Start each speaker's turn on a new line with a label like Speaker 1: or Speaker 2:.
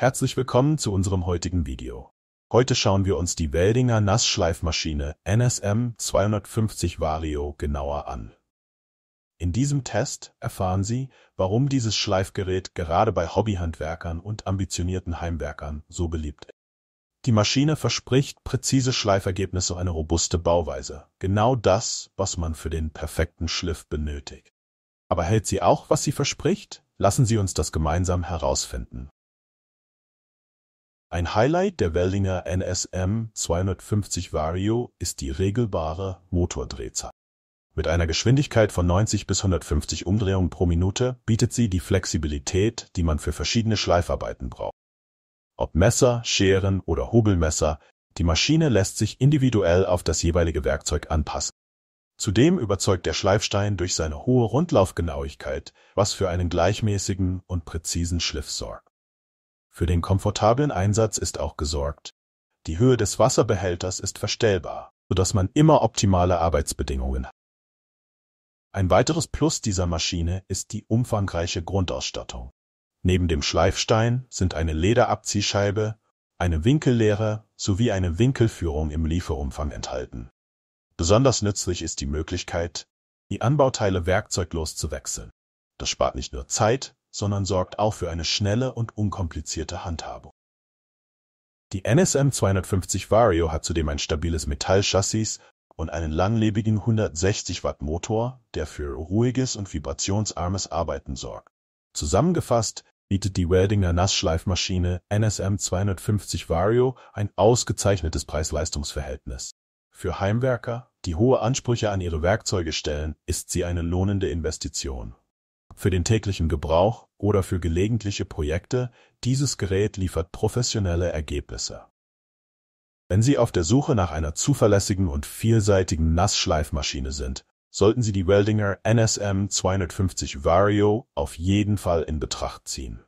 Speaker 1: Herzlich willkommen zu unserem heutigen Video. Heute schauen wir uns die Weldinger Nassschleifmaschine NSM 250 Vario genauer an. In diesem Test erfahren Sie, warum dieses Schleifgerät gerade bei Hobbyhandwerkern und ambitionierten Heimwerkern so beliebt ist. Die Maschine verspricht präzise Schleifergebnisse und eine robuste Bauweise. Genau das, was man für den perfekten Schliff benötigt. Aber hält sie auch, was sie verspricht? Lassen Sie uns das gemeinsam herausfinden. Ein Highlight der Wellinger NSM 250 Vario ist die regelbare Motordrehzahl. Mit einer Geschwindigkeit von 90 bis 150 Umdrehungen pro Minute bietet sie die Flexibilität, die man für verschiedene Schleifarbeiten braucht. Ob Messer, Scheren oder Hobelmesser, die Maschine lässt sich individuell auf das jeweilige Werkzeug anpassen. Zudem überzeugt der Schleifstein durch seine hohe Rundlaufgenauigkeit, was für einen gleichmäßigen und präzisen Schliff sorgt. Für den komfortablen Einsatz ist auch gesorgt. Die Höhe des Wasserbehälters ist verstellbar, sodass man immer optimale Arbeitsbedingungen hat. Ein weiteres Plus dieser Maschine ist die umfangreiche Grundausstattung. Neben dem Schleifstein sind eine Lederabziehscheibe, eine Winkellehre sowie eine Winkelführung im Lieferumfang enthalten. Besonders nützlich ist die Möglichkeit, die Anbauteile werkzeuglos zu wechseln. Das spart nicht nur Zeit, sondern sorgt auch für eine schnelle und unkomplizierte Handhabung. Die NSM 250 Vario hat zudem ein stabiles Metallchassis und einen langlebigen 160 Watt Motor, der für ruhiges und vibrationsarmes Arbeiten sorgt. Zusammengefasst bietet die Weldinger Nassschleifmaschine NSM 250 Vario ein ausgezeichnetes Preis-Leistungs-Verhältnis. Für Heimwerker, die hohe Ansprüche an ihre Werkzeuge stellen, ist sie eine lohnende Investition. Für den täglichen Gebrauch oder für gelegentliche Projekte, dieses Gerät liefert professionelle Ergebnisse. Wenn Sie auf der Suche nach einer zuverlässigen und vielseitigen Nassschleifmaschine sind, sollten Sie die Weldinger NSM 250 Vario auf jeden Fall in Betracht ziehen.